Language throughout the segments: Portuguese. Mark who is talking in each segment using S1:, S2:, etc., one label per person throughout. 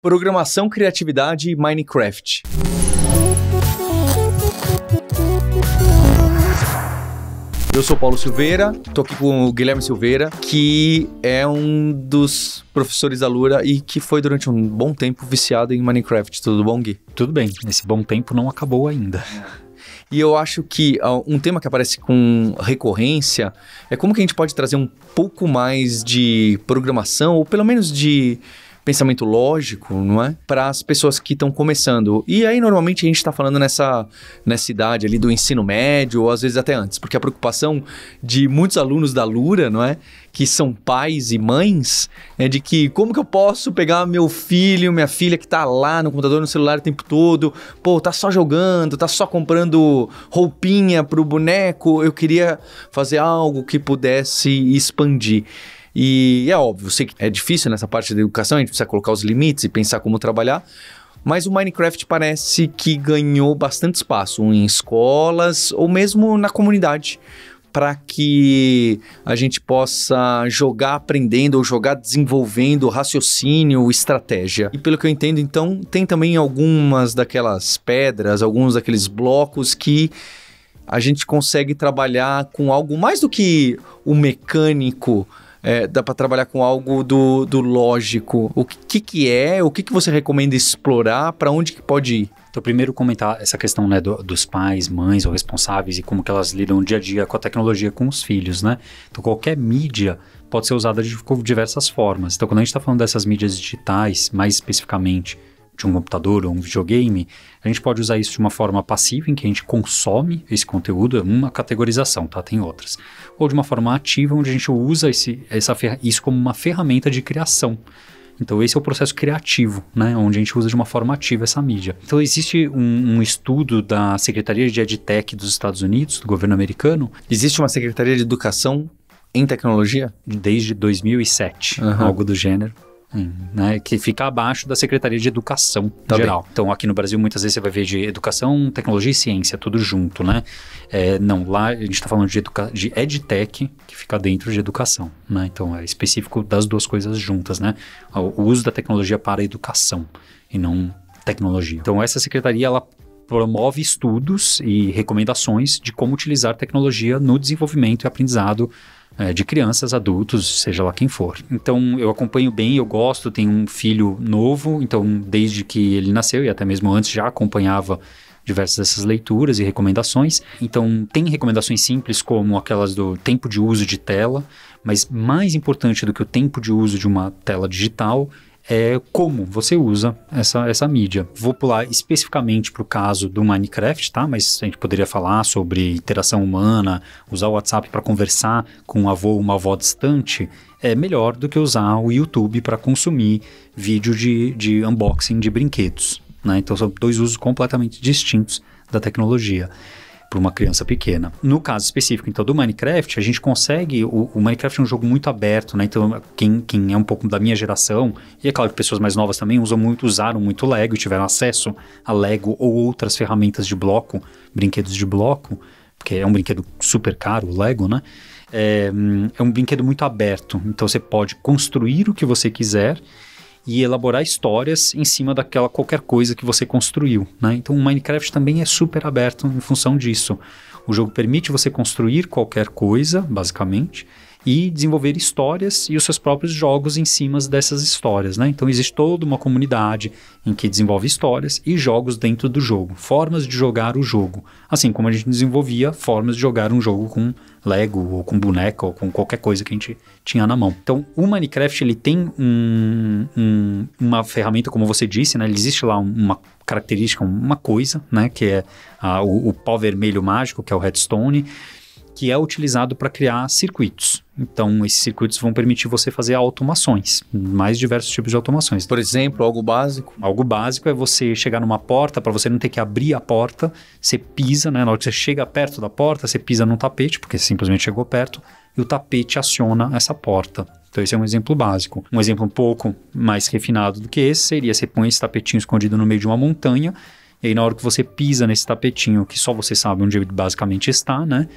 S1: Programação, criatividade e Minecraft. Eu sou Paulo Silveira, tô aqui com o Guilherme Silveira, que é um dos professores da Lura e que foi durante um bom tempo viciado em Minecraft. Tudo bom, Gui? Tudo bem. Esse bom tempo não acabou ainda. E eu acho que uh, um tema que aparece com recorrência é como que a gente pode trazer um pouco mais de programação, ou pelo menos de pensamento lógico, não é? Para as pessoas que estão começando. E aí, normalmente, a gente está falando nessa, nessa idade ali do ensino médio, ou às vezes até antes, porque a preocupação de muitos alunos da Lura, não é? que são pais e mães, é de que como que eu posso pegar meu filho, minha filha que tá lá no computador, no celular o tempo todo, pô, tá só jogando, tá só comprando roupinha pro boneco, eu queria fazer algo que pudesse expandir. E é óbvio, sei que é difícil nessa parte da educação, a gente precisa colocar os limites e pensar como trabalhar. Mas o Minecraft parece que ganhou bastante espaço em escolas ou mesmo na comunidade para que a gente possa jogar aprendendo ou jogar desenvolvendo raciocínio, estratégia. E pelo que eu entendo, então, tem também algumas daquelas pedras, alguns daqueles blocos que a gente consegue trabalhar com algo mais do que o mecânico é, dá para trabalhar com algo do, do lógico. O que, que é, o que, que
S2: você recomenda explorar, para onde que pode ir? Então, primeiro comentar essa questão né, do, dos pais, mães ou responsáveis e como que elas lidam dia a dia com a tecnologia com os filhos, né? Então, qualquer mídia pode ser usada de diversas formas. Então, quando a gente está falando dessas mídias digitais, mais especificamente, de um computador ou um videogame, a gente pode usar isso de uma forma passiva, em que a gente consome esse conteúdo, é uma categorização, tá? Tem outras. Ou de uma forma ativa, onde a gente usa esse, essa, isso como uma ferramenta de criação. Então esse é o processo criativo, né, onde a gente usa de uma forma ativa essa mídia. Então existe um, um, estudo da Secretaria de EdTech dos Estados Unidos, do governo americano. Existe uma Secretaria de Educação em Tecnologia? Desde 2007, uhum. algo do gênero né, que fica abaixo da Secretaria de Educação tá Geral. Bem. Então, aqui no Brasil, muitas vezes você vai ver de educação, tecnologia e ciência, tudo junto, né? É, não, lá a gente está falando de, educa de EdTech, que fica dentro de educação, né? Então, é específico das duas coisas juntas, né? O uso da tecnologia para a educação e não tecnologia. Então, essa secretaria, ela promove estudos e recomendações de como utilizar tecnologia no desenvolvimento e aprendizado é, de crianças, adultos, seja lá quem for. Então eu acompanho bem, eu gosto, tenho um filho novo, então desde que ele nasceu e até mesmo antes já acompanhava diversas dessas leituras e recomendações. Então, tem recomendações simples como aquelas do tempo de uso de tela, mas mais importante do que o tempo de uso de uma tela digital é como você usa essa, essa mídia. Vou pular especificamente para o caso do Minecraft, tá? Mas a gente poderia falar sobre interação humana, usar o WhatsApp para conversar com um avô ou uma avó distante é melhor do que usar o YouTube para consumir vídeo de, de unboxing de brinquedos. Né? Então são dois usos completamente distintos da tecnologia para uma criança pequena. No caso específico, então, do Minecraft, a gente consegue. O, o, Minecraft é um jogo muito aberto, né? Então, quem, quem é um pouco da minha geração, e é claro que pessoas mais novas também usam muito, usaram muito Lego e tiveram acesso a Lego ou outras ferramentas de bloco, brinquedos de bloco, porque é um brinquedo super caro, o Lego, né? É, é um brinquedo muito aberto, então você pode construir o que você quiser e elaborar histórias em cima daquela qualquer coisa que você construiu. Né? Então o Minecraft também é super aberto em função disso. O jogo permite você construir qualquer coisa, basicamente, e desenvolver histórias e os seus próprios jogos em cima dessas histórias, né? Então existe toda uma comunidade em que desenvolve histórias e jogos dentro do jogo, formas de jogar o jogo, assim como a gente desenvolvia formas de jogar um jogo com Lego ou com boneca ou com qualquer coisa que a gente tinha na mão. Então o Minecraft ele tem um, um, uma ferramenta como você disse, né? Ele existe lá uma característica, uma coisa, né? Que é a, o, o pau vermelho mágico, que é o redstone, que é utilizado para criar circuitos. Então, esses circuitos vão permitir você fazer automações, mais diversos tipos de automações. Por exemplo, algo básico? Algo básico é você chegar numa porta, para você não ter que abrir a porta, você pisa, né? Na hora que você chega perto da porta, você pisa num tapete, porque simplesmente chegou perto, e o tapete aciona essa porta. Então, esse é um exemplo básico. Um exemplo um pouco mais refinado do que esse seria: você põe esse tapetinho escondido no meio de uma montanha e aí, na hora que você pisa nesse tapetinho, que só você sabe onde ele basicamente está, né?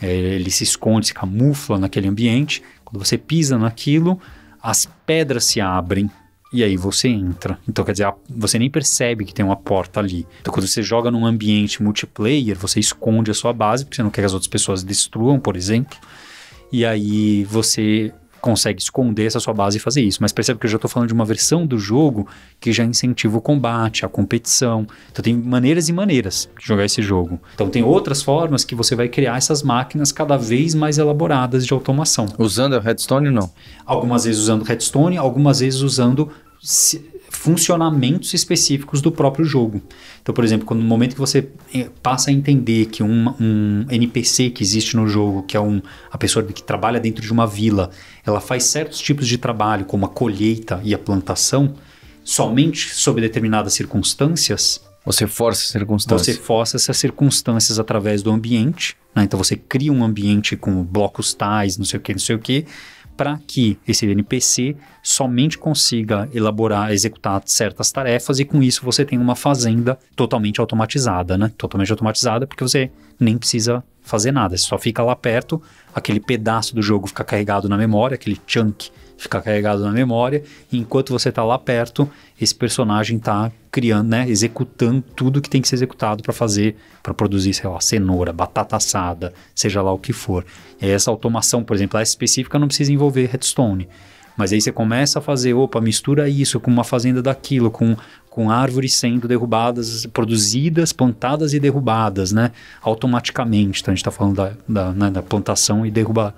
S2: É, ele se esconde, se camufla naquele ambiente. Quando você pisa naquilo, as pedras se abrem e aí você entra. Então, quer dizer, você nem percebe que tem uma porta ali. Então, quando você joga num ambiente multiplayer, você esconde a sua base, porque você não quer que as outras pessoas destruam, por exemplo. E aí você consegue esconder essa sua base e fazer isso. Mas percebe que eu já estou falando de uma versão do jogo que já incentiva o combate, a competição. Então tem maneiras e maneiras de jogar esse jogo. Então tem outras formas que você vai criar essas máquinas cada vez mais elaboradas de automação. Usando a redstone ou não? Algumas vezes usando redstone, algumas vezes usando se, funcionamentos específicos do próprio jogo. Então, por exemplo, quando, no momento que você eh, passa a entender que um, um NPC que existe no jogo, que é um, a pessoa que trabalha dentro de uma vila, ela faz certos tipos de trabalho, como a colheita e a plantação, somente sob determinadas circunstâncias, você força as circunstâncias. Você força essas circunstâncias através do ambiente. Né? Então você cria um ambiente com blocos tais, não sei o que, não sei o que para que esse NPC somente consiga elaborar, executar certas tarefas e com isso você tem uma fazenda totalmente automatizada, né? Totalmente automatizada porque você nem precisa fazer nada, você só fica lá perto, aquele pedaço do jogo fica carregado na memória, aquele chunk fica carregado na memória, e enquanto você está lá perto, esse personagem está criando, né, executando tudo que tem que ser executado para fazer, para produzir, sei lá, cenoura, batata assada, seja lá o que for. E essa automação, por exemplo, essa é específica não precisa envolver redstone mas aí você começa a fazer, opa, mistura isso com uma fazenda daquilo, com, com árvores sendo derrubadas, produzidas, plantadas e derrubadas, né? Automaticamente. Então a gente está falando da, da, né, da plantação e derrubar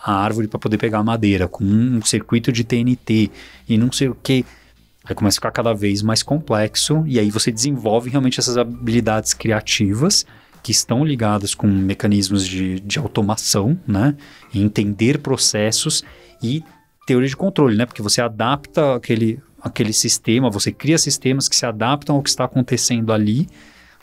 S2: a árvore para poder pegar a madeira, com um circuito de TNT e não sei o que. Aí começa a ficar cada vez mais complexo, e aí você desenvolve realmente essas habilidades criativas que estão ligadas com mecanismos de, de automação, né? Entender processos e teoria de controle, né? Porque você adapta aquele, aquele sistema, você cria sistemas que se adaptam ao que está acontecendo ali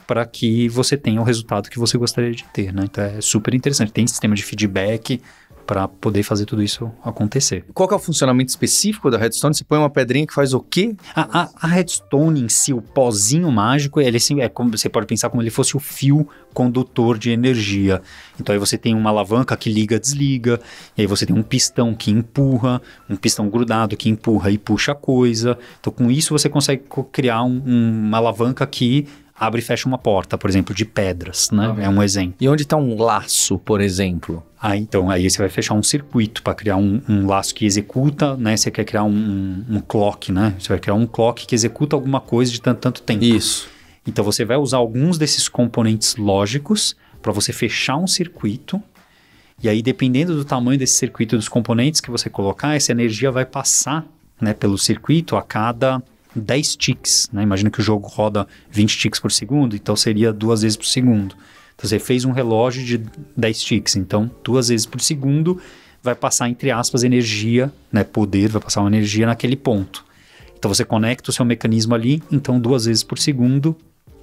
S2: para que você tenha o resultado que você gostaria de ter, né? Então é super interessante. Tem sistema de feedback, para poder fazer tudo isso acontecer. Qual que é o funcionamento específico da redstone? Você põe uma pedrinha que faz o quê? A, a, a redstone em si, o pozinho mágico, ele assim, é como você pode pensar como ele fosse o fio condutor de energia. Então aí você tem uma alavanca que liga, desliga, e aí você tem um pistão que empurra, um pistão grudado que empurra e puxa a coisa. Então com isso você consegue criar um, uma alavanca que abre e fecha uma porta, por exemplo, de pedras, né? Ah, é um exemplo. E onde está um laço, por exemplo? Ah, então, aí você vai fechar um circuito para criar um, um, laço que executa, né? Você quer criar um, um, um, clock, né? Você vai criar um clock que executa alguma coisa de tanto, tanto tempo. Isso. Então, você vai usar alguns desses componentes lógicos para você fechar um circuito. E aí, dependendo do tamanho desse circuito dos componentes que você colocar, essa energia vai passar né, pelo circuito a cada 10 ticks, né? Imagina que o jogo roda 20 ticks por segundo, então seria duas vezes por segundo. Então você fez um relógio de 10 ticks, então duas vezes por segundo vai passar, entre aspas, energia, né? Poder, vai passar uma energia naquele ponto. Então você conecta o seu mecanismo ali, então duas vezes por segundo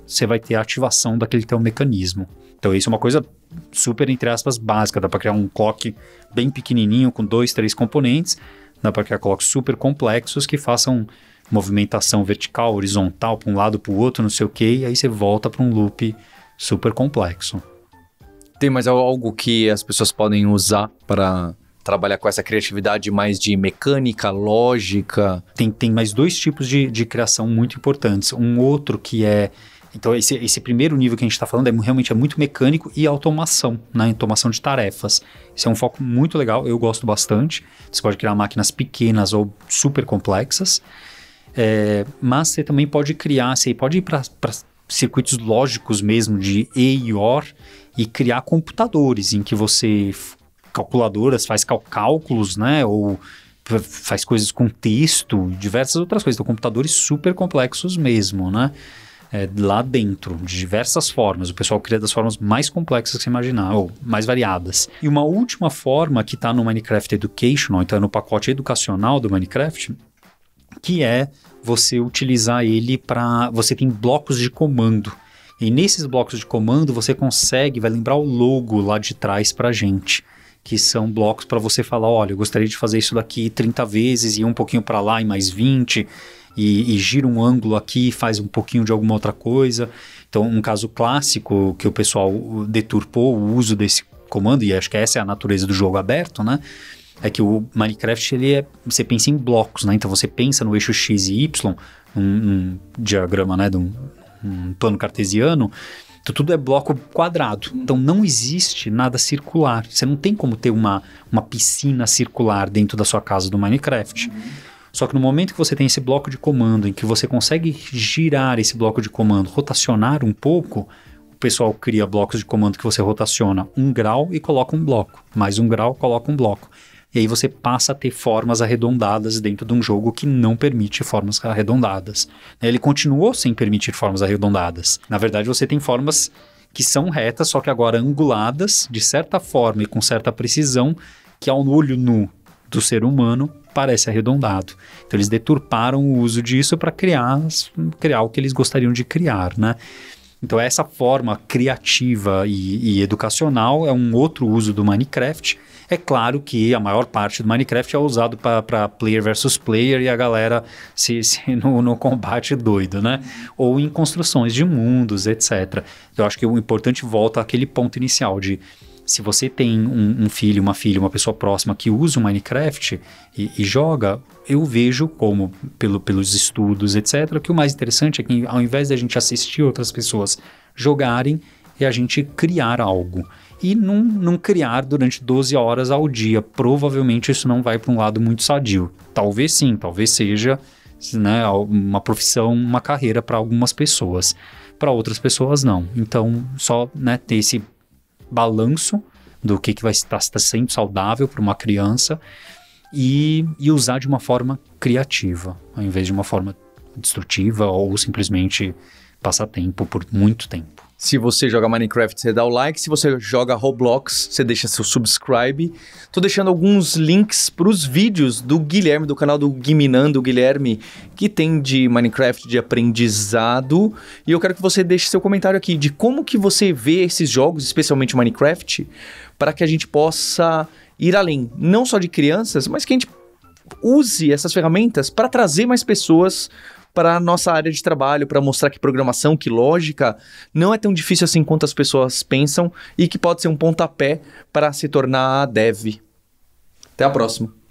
S2: você vai ter a ativação daquele teu mecanismo. Então isso é uma coisa super, entre aspas, básica. Dá para criar um clock bem pequenininho com dois, três componentes. Dá para criar clocks super complexos que façam movimentação vertical, horizontal, para um lado, para o outro, não sei o quê, e aí você volta para um loop super complexo.
S1: Tem mais algo que as pessoas podem usar para trabalhar com essa criatividade
S2: mais de mecânica, lógica? Tem, tem mais dois tipos de, de criação muito importantes. Um outro que é então, esse, esse, primeiro nível que a gente está falando é realmente é muito mecânico e automação, né? Automação de tarefas. Isso é um foco muito legal, eu gosto bastante. Você pode criar máquinas pequenas ou super complexas. É, mas você também pode criar, você pode ir para circuitos lógicos mesmo de E e OR e criar computadores em que você calculadoras faz cálculos, né? Ou faz coisas com texto, diversas outras coisas. Então, computadores super complexos mesmo, né? É, lá dentro, de diversas formas. O pessoal cria das formas mais complexas que você imaginar, ou mais variadas. E uma última forma que está no Minecraft Educational, então é no pacote educacional do Minecraft, que é você utilizar ele para. Você tem blocos de comando. E nesses blocos de comando você consegue, vai lembrar o logo lá de trás para gente que são blocos para você falar, olha, eu gostaria de fazer isso daqui 30 vezes e um pouquinho para lá e mais 20 e, e, gira um ângulo aqui, faz um pouquinho de alguma outra coisa. Então, um caso clássico que o pessoal deturpou o uso desse comando e acho que essa é a natureza do jogo aberto, né? é que o Minecraft ele é, você pensa em blocos, né? Então você pensa no eixo x e y, um, um diagrama, né, de um, um plano cartesiano. Então tudo é bloco quadrado. Então não existe nada circular. Você não tem como ter uma, uma piscina circular dentro da sua casa do Minecraft. Só que no momento que você tem esse bloco de comando, em que você consegue girar esse bloco de comando, rotacionar um pouco, o pessoal cria blocos de comando que você rotaciona um grau e coloca um bloco, mais um grau, coloca um bloco. E aí você passa a ter formas arredondadas dentro de um jogo que não permite formas arredondadas. Né? Ele continuou sem permitir formas arredondadas. Na verdade, você tem formas que são retas, só que agora anguladas, de certa forma e com certa precisão, que ao olho nu do ser humano parece arredondado. Então eles deturparam o uso disso para criar, criar o que eles gostariam de criar, né? Então, essa forma criativa e, e, educacional é um outro uso do Minecraft. É claro que a maior parte do Minecraft é usado para player versus player e a galera se, se no, no, combate doido, né? Ou em construções de mundos, etc. Eu acho que o importante volta àquele ponto inicial de se você tem um, um, filho, uma filha, uma pessoa próxima que usa o Minecraft e, e, joga, eu vejo como, pelo, pelos estudos, etc., que o mais interessante é que ao invés da gente assistir outras pessoas jogarem, é a gente criar algo. E não, não criar durante 12 horas ao dia. Provavelmente isso não vai para um lado muito sadio. Talvez sim, talvez seja né, uma profissão, uma carreira para algumas pessoas. Para outras pessoas, não. Então, só né, ter esse balanço do que, que vai estar, tá, tá estar sendo saudável para uma criança e, e, usar de uma forma criativa, ao invés de uma forma destrutiva ou simplesmente passar tempo por muito tempo. Se você joga Minecraft, você dá o like.
S1: Se você joga Roblox, você deixa seu subscribe. Tô deixando alguns links para os vídeos do Guilherme, do canal do Guiminando Guilherme, que tem de Minecraft, de aprendizado. E eu quero que você deixe seu comentário aqui de como que você vê esses jogos, especialmente Minecraft, para que a gente possa ir além, não só de crianças, mas que a gente use essas ferramentas para trazer mais pessoas para nossa área de trabalho, para mostrar que programação, que lógica, não é tão difícil assim quanto as pessoas pensam e que pode ser um pontapé para se tornar dev. Até a próxima.